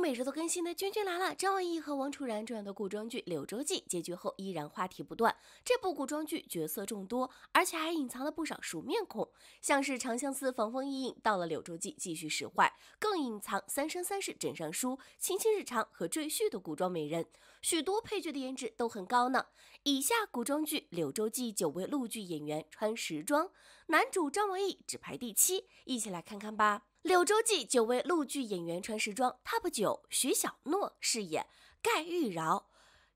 每日都更新的君君来了，张文艺和王楚然主演的古装剧《柳州记》结局后依然话题不断。这部古装剧角色众多，而且还隐藏了不少熟面孔，像是《长相思》《防风意映》到了《柳州记》继续使坏，更隐藏《三生三世枕上书》《卿卿日常》和《赘婿》的古装美人，许多配角的颜值都很高呢。以下古装剧《柳州记》九位陆剧演员穿时装，男主张文艺只排第七，一起来看看吧。《柳州记》九位陆剧演员穿时装，TOP9 徐小诺饰演盖玉娆。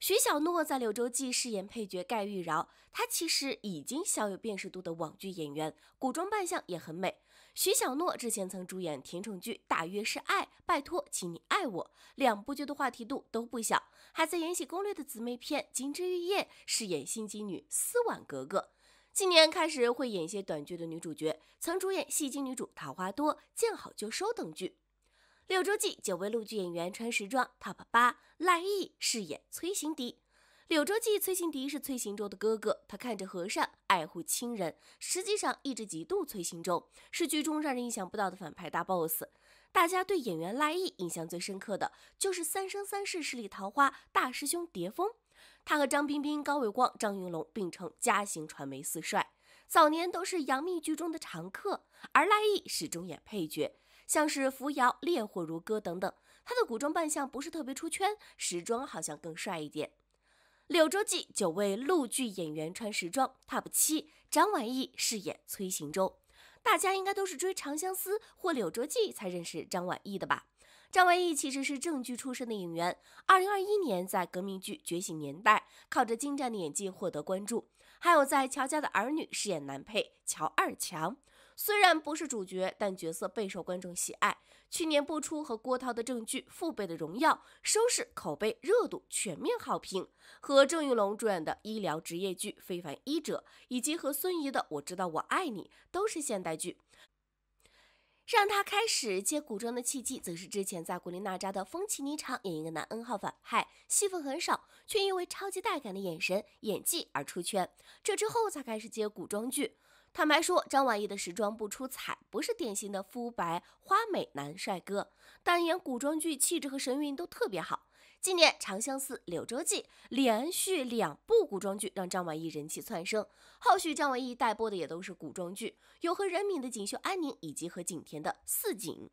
徐小诺在《柳州记》饰演配角盖玉娆，她其实已经小有辨识度的网剧演员，古装扮相也很美。徐小诺之前曾主演甜宠剧《大约是爱》，拜托，请你爱我，两部剧的话题度都不小，还在《延禧攻略》的姊妹片《金枝玉叶》饰演心机女思婉格格。近年开始会演一些短剧的女主角，曾主演《戏精女主桃花多》《见好就收》等剧。《柳州记》九位陆剧演员穿时装，t o p 八赖艺饰演崔行迪。《柳州记》崔行迪是崔行舟的哥哥，他看着和善，爱护亲人，实际上一直嫉妒崔行舟，是剧中让人意想不到的反派大 boss。大家对演员赖艺印象最深刻的就是《三生三世十里桃花》大师兄蝶风。他和张彬彬、高伟光、张云龙并称嘉行传媒四帅，早年都是杨幂剧中的常客，而赖艺始终演配角，像是《扶摇》《烈火如歌》等等。他的古装扮相不是特别出圈，时装好像更帅一点。《柳舟记》九位陆剧演员穿时装，t o p 七，张晚意饰演崔行舟，大家应该都是追《长相思》或《柳舟记》才认识张晚意的吧？张文艺其实是正剧出身的演员，二零二一年在革命剧《觉醒年代》靠着精湛的演技获得关注，还有在《乔家的儿女》饰演男配乔二强，虽然不是主角，但角色备受观众喜爱。去年播出和郭涛的正剧《父辈的荣耀》，收视口碑热度全面好评。和郑云龙主演的医疗职业剧《非凡医者》，以及和孙怡的《我知道我爱你》都是现代剧。让他开始接古装的契机，则是之前在古力娜扎的《风起霓裳》演一个男 N 号反派，戏份很少，却因为超级带感的眼神演技而出圈。这之后才开始接古装剧。坦白说，张晚意的时装不出彩，不是典型的肤白花美男帅哥，但演古装剧气质和神韵都特别好。今年《长相思》《柳州记》，连续两部古装剧让张晚意人气窜升。后续张晚意待播的也都是古装剧，有和任敏的《锦绣安宁》，以及和景甜的《似锦》。《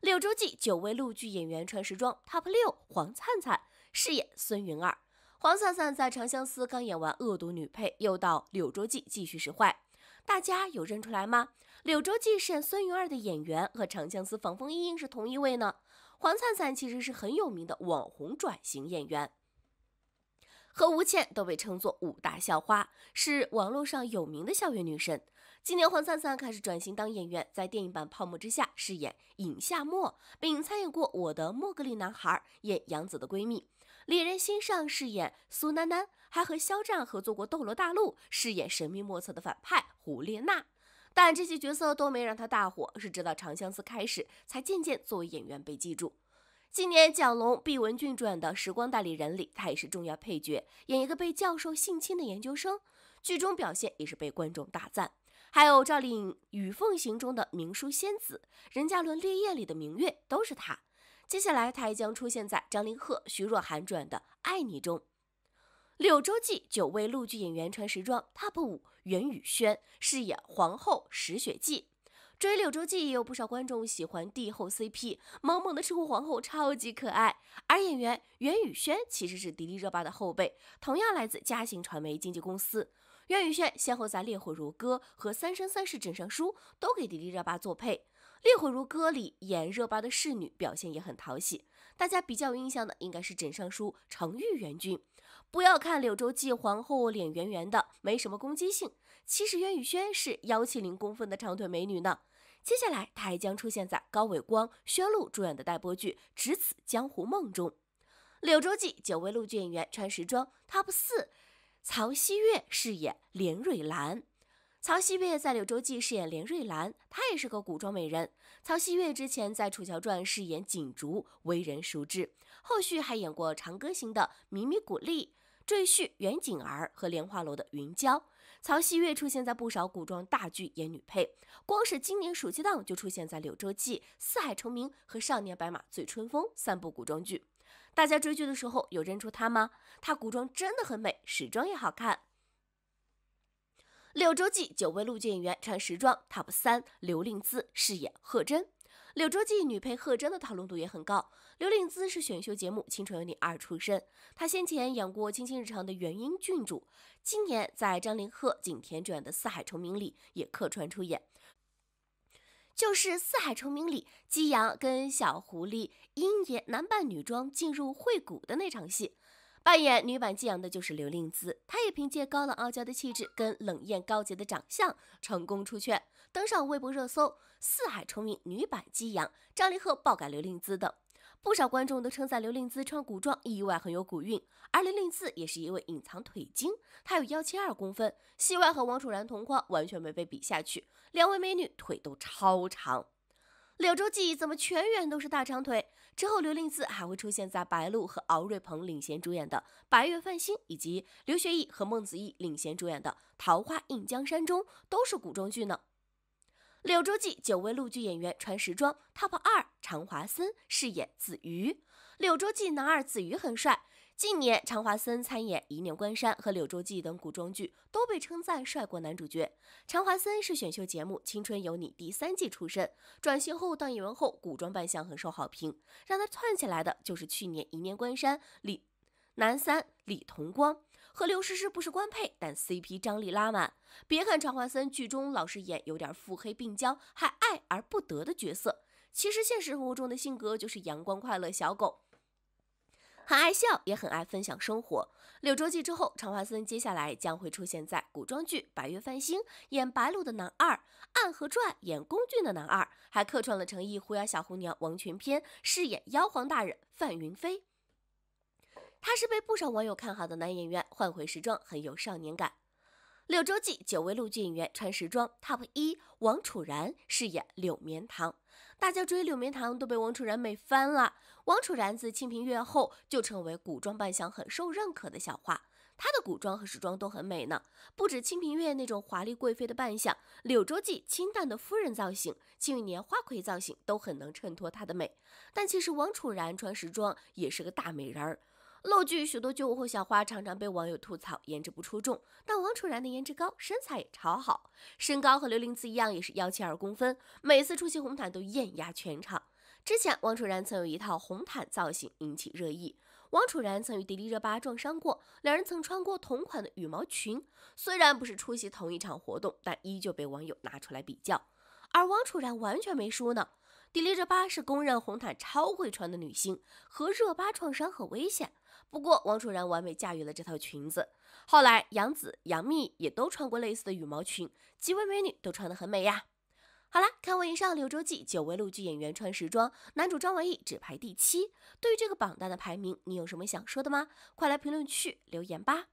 柳州记》九位陆剧演员穿时装，Top 六黄灿灿饰演孙云儿。黄灿灿在《长相思》刚演完恶毒女配，又到《柳州记》继续使坏，大家有认出来吗？《柳州记》饰演孙云儿的演员和《长相思》防风伊尹是同一位呢。黄灿灿其实是很有名的网红转型演员，和吴倩都被称作五大校花，是网络上有名的校园女神。今年黄灿灿开始转型当演员，在电影版《泡沫之夏》饰演尹夏沫，并参演过《我的莫格利男孩》演杨紫的闺蜜，《猎人心上》饰演苏楠楠，还和肖战合作过《斗罗大陆》，饰演神秘莫测的反派胡列娜。但这些角色都没让他大火，是直到《长相思》开始，才渐渐作为演员被记住。今年蒋龙、毕雯珺主演的《时光代理人》里，他也是重要配角，演一个被教授性侵的研究生，剧中表现也是被观众大赞。还有赵丽颖《与凤行》中的明书仙子，任嘉伦《烈焰》里的明月，都是他。接下来他还将出现在张凌赫、徐若涵主演的《爱你》中，《柳州记》九位陆剧演员穿时装 TOP 五。袁宇轩饰演皇后石雪霁，追《柳州记》也有不少观众喜欢帝后 CP，萌萌的吃货皇后超级可爱。而演员袁宇轩其实是迪丽热巴的后辈，同样来自嘉行传媒经纪公司。袁宇轩先后在《烈火如歌》和《三生三世枕上书》都给迪丽热巴做配，《烈火如歌》里演热巴的侍女表现也很讨喜。大家比较有印象的应该是《枕上书》程玉元君。不要看《柳州记》皇后脸圆圆的。没什么攻击性。其实袁雨萱是幺七零公分的长腿美女呢。接下来她还将出现在高伟光、宣璐主演的待播剧《只此江湖梦》中。《柳州记》九位陆剧演员穿时装，TOP 四，曹曦月饰演连瑞兰。曹曦月在《柳州记》饰演连瑞兰，她也是个古装美人。曹曦月之前在《楚乔传》饰演锦竹为人熟知，后续还演过《长歌行》的米米古丽。赘婿袁景儿和莲花楼的云娇，曹曦月出现在不少古装大剧演女配，光是今年暑期档就出现在《柳州记》《四海成名》和《少年白马醉春风》三部古装剧。大家追剧的时候有认出她吗？她古装真的很美，时装也好看。《柳州记》九位陆剧演员穿时装 TOP 三，刘令姿饰演贺珍。《柳州记》女配贺臻的讨论度也很高。刘令姿是选秀节目《青春有你二》出身，她先前演过《卿卿日常》的元婴郡主，今年在张凌赫、景甜主演的《四海重明》里也客串出演。就是《四海重明》里姬阳跟小狐狸鹰爷男扮女装进入会谷的那场戏，扮演女版姬阳的就是刘令姿，她也凭借高冷傲娇的气质跟冷艳高洁的长相成功出圈。登上微博热搜，《四海重明》女版激扬，张凌赫爆改刘令姿等，不少观众都称赞刘令姿穿古装意外很有古韵，而刘令姿也是一位隐藏腿精，她有幺七二公分，戏外和王楚然同框完全没被比下去，两位美女腿都超长，《柳州记》忆怎么全员都是大长腿？之后刘令姿还会出现在白鹿和敖瑞鹏领衔主演的《白月梵星》，以及刘学义和孟子义领衔主演的《桃花映江山》中，都是古装剧呢。《柳州记》九位陆剧演员穿时装，top 二常华森饰演子瑜，《柳州记》男二子瑜很帅。近年常华森参演《一念关山》和《柳州记》等古装剧，都被称赞帅过男主角。常华森是选秀节目《青春有你》第三季出身，转型后当演员后古装扮相很受好评，让他窜起来的就是去年《一念关山》里男三李同光。和刘诗诗不是官配，但 CP 张力拉满。别看常华森剧中老是演有点腹黑病娇，还爱而不得的角色，其实现实生活中的性格就是阳光快乐小狗，很爱笑，也很爱分享生活。柳州记之后，常华森接下来将会出现在古装剧《白月梵星》演白鹿的男二，《暗河传》演龚俊的男二，还客串了《成毅狐妖小红娘王群篇》饰演妖皇大人范云飞。他是被不少网友看好的男演员，换回时装很有少年感。《柳舟记》九位陆剧演员穿时装 top 一，王楚然饰演柳绵堂，大家追柳绵堂都被王楚然美翻了。王楚然自《清平乐》后就成为古装扮相很受认可的小花，她的古装和时装都很美呢。不止《清平乐》那种华丽贵妃的扮相，《柳州记》清淡的夫人造型，《庆余年》花魁造型都很能衬托她的美。但其实王楚然穿时装也是个大美人儿。露剧，许多九五后小花常常被网友吐槽颜值不出众，但王楚然的颜值高，身材也超好，身高和刘玲姿一样也是幺七二公分，每次出席红毯都艳压全场。之前王楚然曾有一套红毯造型引起热议，王楚然曾与迪丽热巴撞衫过，两人曾穿过同款的羽毛裙，虽然不是出席同一场活动，但依旧被网友拿出来比较，而王楚然完全没输呢。迪丽热巴是公认红毯超会穿的女星，和热巴撞衫很危险。不过，王楚然完美驾驭了这套裙子。后来，杨紫、杨幂也都穿过类似的羽毛裙，几位美女都穿得很美呀。好啦，看完以上《柳州记》，九位陆剧演员穿时装，男主张文艺只排第七。对于这个榜单的排名，你有什么想说的吗？快来评论区留言吧。